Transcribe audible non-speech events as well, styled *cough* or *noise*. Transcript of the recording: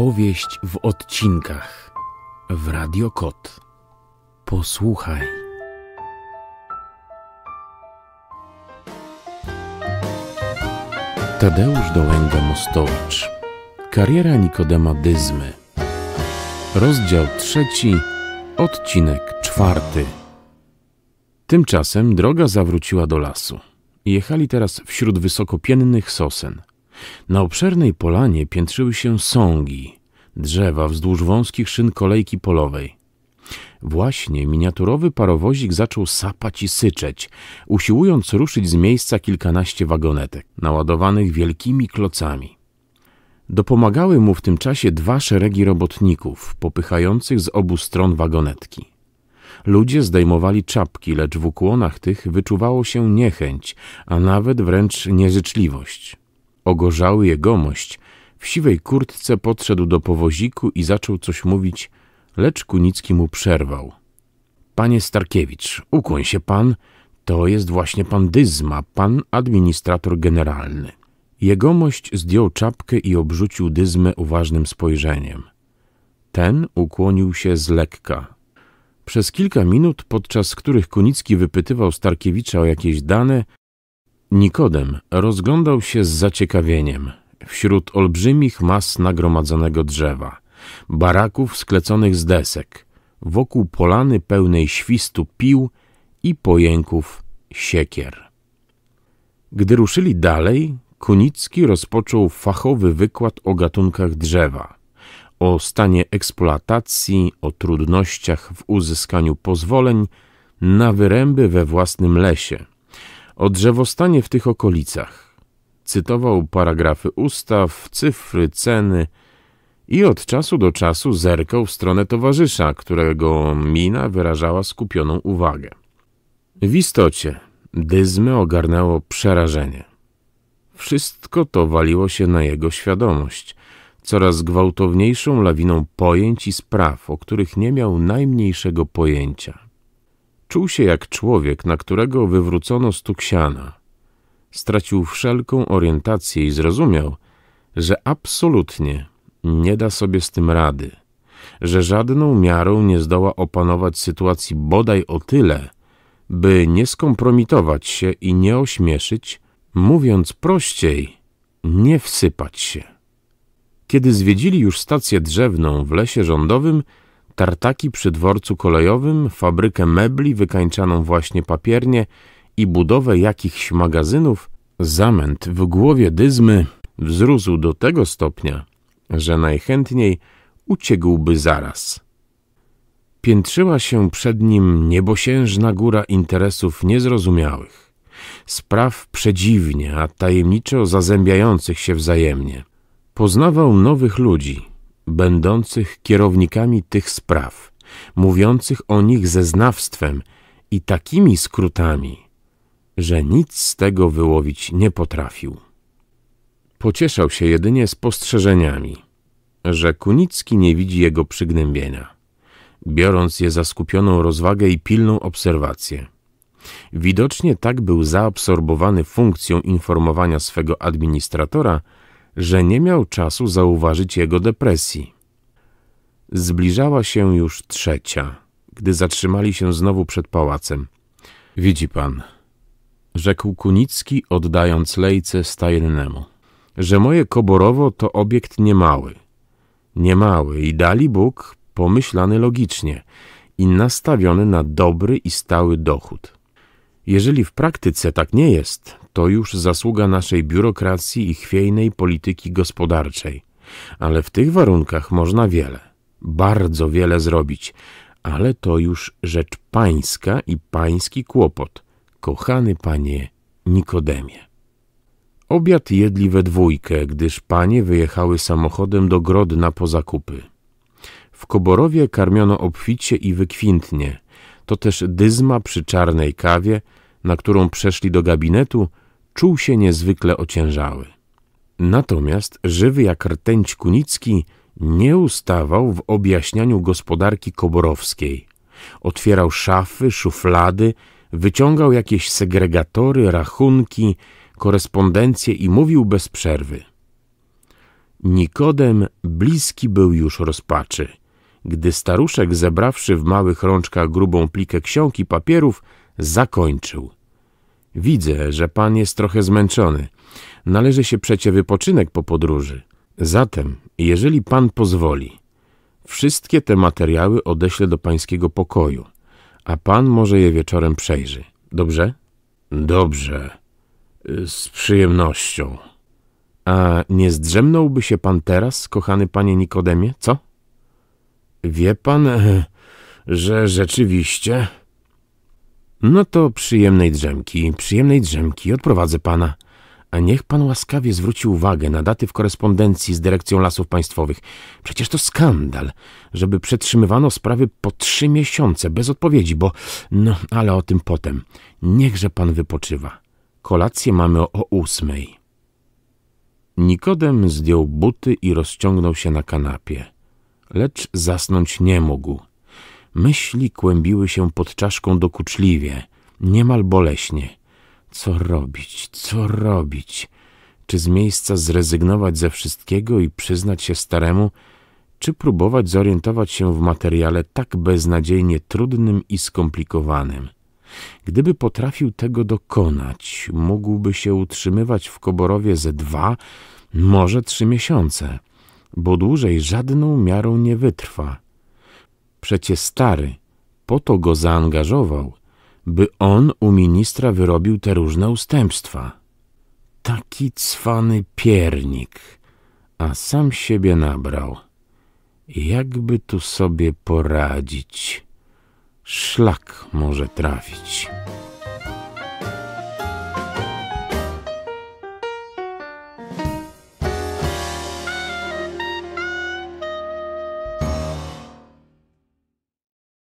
Opowieść w odcinkach w Radio Kot. Posłuchaj. Tadeusz Dołęga-Mostowicz. Kariera Nikodema Dyzmy. Rozdział trzeci, odcinek czwarty. Tymczasem droga zawróciła do lasu. Jechali teraz wśród wysokopiennych sosen – na obszernej polanie piętrzyły się sągi, drzewa wzdłuż wąskich szyn kolejki polowej. Właśnie miniaturowy parowozik zaczął sapać i syczeć, usiłując ruszyć z miejsca kilkanaście wagonetek, naładowanych wielkimi klocami. Dopomagały mu w tym czasie dwa szeregi robotników, popychających z obu stron wagonetki. Ludzie zdejmowali czapki, lecz w ukłonach tych wyczuwało się niechęć, a nawet wręcz nieżyczliwość. Ogorzały jegomość w siwej kurtce podszedł do powoziku i zaczął coś mówić, lecz Kunicki mu przerwał. Panie Starkiewicz, ukłoń się pan, to jest właśnie pan Dyzma, pan administrator generalny. Jegomość zdjął czapkę i obrzucił Dyzmę uważnym spojrzeniem. Ten ukłonił się z lekka. Przez kilka minut, podczas których Kunicki wypytywał Starkiewicza o jakieś dane, Nikodem rozglądał się z zaciekawieniem wśród olbrzymich mas nagromadzonego drzewa, baraków skleconych z desek, wokół polany pełnej świstu pił i pojęków siekier. Gdy ruszyli dalej, Kunicki rozpoczął fachowy wykład o gatunkach drzewa, o stanie eksploatacji, o trudnościach w uzyskaniu pozwoleń na wyręby we własnym lesie – o drzewostanie w tych okolicach. Cytował paragrafy ustaw, cyfry, ceny i od czasu do czasu zerkał w stronę towarzysza, którego mina wyrażała skupioną uwagę. W istocie dyzmy ogarnęło przerażenie. Wszystko to waliło się na jego świadomość, coraz gwałtowniejszą lawiną pojęć i spraw, o których nie miał najmniejszego pojęcia. Czuł się jak człowiek, na którego wywrócono stuksiana. Stracił wszelką orientację i zrozumiał, że absolutnie nie da sobie z tym rady, że żadną miarą nie zdoła opanować sytuacji bodaj o tyle, by nie skompromitować się i nie ośmieszyć, mówiąc prościej, nie wsypać się. Kiedy zwiedzili już stację drzewną w lesie rządowym, tartaki przy dworcu kolejowym, fabrykę mebli wykańczaną właśnie papiernie i budowę jakichś magazynów, zamęt w głowie dyzmy wzrósł do tego stopnia, że najchętniej uciekłby zaraz. Piętrzyła się przed nim niebosiężna góra interesów niezrozumiałych, spraw przedziwnie, a tajemniczo zazębiających się wzajemnie. Poznawał nowych ludzi – będących kierownikami tych spraw, mówiących o nich ze znawstwem i takimi skrótami, że nic z tego wyłowić nie potrafił. Pocieszał się jedynie spostrzeżeniami, że Kunicki nie widzi jego przygnębienia, biorąc je za skupioną rozwagę i pilną obserwację. Widocznie tak był zaabsorbowany funkcją informowania swego administratora, że nie miał czasu zauważyć jego depresji. Zbliżała się już trzecia, gdy zatrzymali się znowu przed pałacem. Widzi pan, rzekł Kunicki, oddając lejce stajennemu, że moje Koborowo to obiekt niemały. Niemały i dali Bóg pomyślany logicznie i nastawiony na dobry i stały dochód. Jeżeli w praktyce tak nie jest, to już zasługa naszej biurokracji i chwiejnej polityki gospodarczej. Ale w tych warunkach można wiele, bardzo wiele zrobić, ale to już rzecz pańska i pański kłopot, kochany panie Nikodemie. Obiad jedli we dwójkę, gdyż panie wyjechały samochodem do Grodna po zakupy. W Koborowie karmiono obficie i wykwintnie, to też dyzma przy czarnej kawie, na którą przeszli do gabinetu, czuł się niezwykle ociężały. Natomiast żywy jak rtęć Kunicki nie ustawał w objaśnianiu gospodarki koborowskiej. Otwierał szafy, szuflady, wyciągał jakieś segregatory, rachunki, korespondencję i mówił bez przerwy. Nikodem bliski był już rozpaczy, gdy staruszek, zebrawszy w małych rączkach grubą plikę ksiąg i papierów, zakończył – Widzę, że pan jest trochę zmęczony. Należy się przecie wypoczynek po podróży. Zatem, jeżeli pan pozwoli, wszystkie te materiały odeślę do pańskiego pokoju, a pan może je wieczorem przejrzy. Dobrze? Dobrze. Z przyjemnością. A nie zdrzemnąłby się pan teraz, kochany panie Nikodemie, co? Wie pan, *laughs* że rzeczywiście... No to przyjemnej drzemki, przyjemnej drzemki, odprowadzę pana. A niech pan łaskawie zwróci uwagę na daty w korespondencji z Dyrekcją Lasów Państwowych. Przecież to skandal, żeby przetrzymywano sprawy po trzy miesiące bez odpowiedzi, bo... No, ale o tym potem. Niechże pan wypoczywa. Kolację mamy o ósmej. Nikodem zdjął buty i rozciągnął się na kanapie. Lecz zasnąć nie mógł. Myśli kłębiły się pod czaszką dokuczliwie, niemal boleśnie. Co robić, co robić? Czy z miejsca zrezygnować ze wszystkiego i przyznać się staremu, czy próbować zorientować się w materiale tak beznadziejnie trudnym i skomplikowanym? Gdyby potrafił tego dokonać, mógłby się utrzymywać w Koborowie ze dwa, może trzy miesiące, bo dłużej żadną miarą nie wytrwa. Przecie stary po to go zaangażował, by on u ministra wyrobił te różne ustępstwa. Taki cwany piernik, a sam siebie nabrał. Jakby tu sobie poradzić? Szlak może trafić.